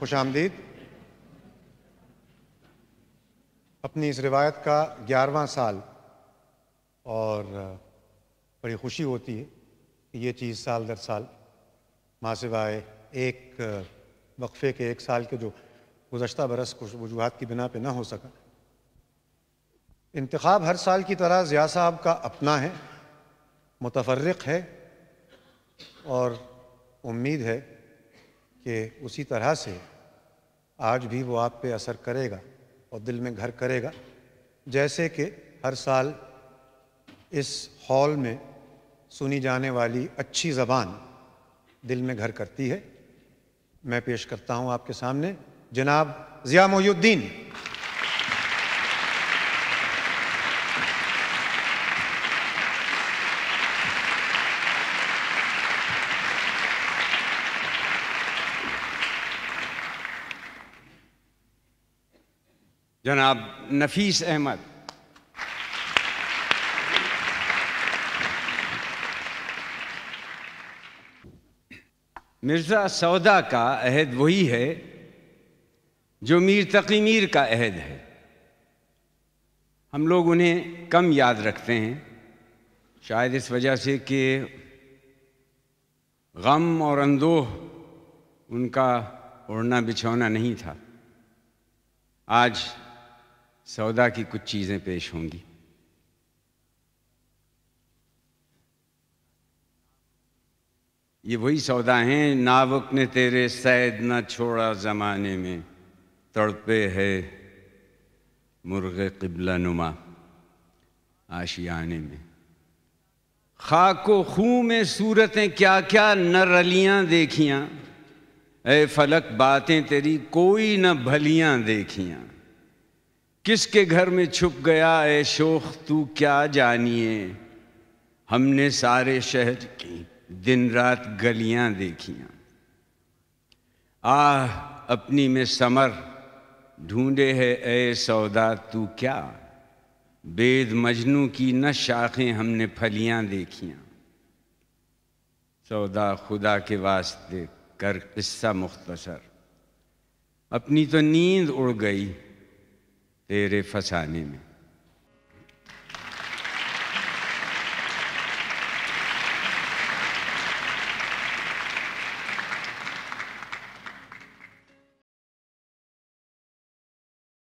खुश आमदीद अपनी इस रिवायत का ग्यारहवा साल और बड़ी खुशी होती है कि ये चीज़ साल दर साल मासिवाए एक वक्फ़े के एक साल के जो गुजशत बरस कुछ वजूहत की बिना पे ना हो सका इंतखब हर साल की तरह ज़िया साहब का अपना है मुतफरक है और उम्मीद है कि उसी तरह से आज भी वो आप पे असर करेगा और दिल में घर करेगा जैसे कि हर साल इस हॉल में सुनी जाने वाली अच्छी ज़बान दिल में घर करती है मैं पेश करता हूँ आपके सामने जनाब ज़िया मोहुद्दीन जनाब नफीस अहमद मिर्ज़ा सौदा का अहद वही है जो मीर तकी मीर का अहद है हम लोग उन्हें कम याद रखते हैं शायद इस वजह से कि गम और अंदोह उनका ओढ़ना बिछौना नहीं था आज सौदा की कुछ चीज़ें पेश होंगी ये वही सौदा हैं नावक ने तेरे सैद न छोड़ा ज़माने में तड़पे है मुर्ग किबला नुमा आशियाने में खाको खूँ में सूरतें क्या क्या न रलियाँ देखियाँ ए फलक बातें तेरी कोई न भलियाँ देखियाँ किसके घर में छुप गया ए शोख तू क्या जानिए हमने सारे शहर की दिन रात गलियां देखियां आह अपनी में समर ढूंढे है ए सौदा तू क्या बेद मजनू की न शाखें हमने फलियां देखियां सौदा खुदा के वास्ते कर किस्सा मुख्तसर अपनी तो नींद उड़ गई Tere Fachanimi.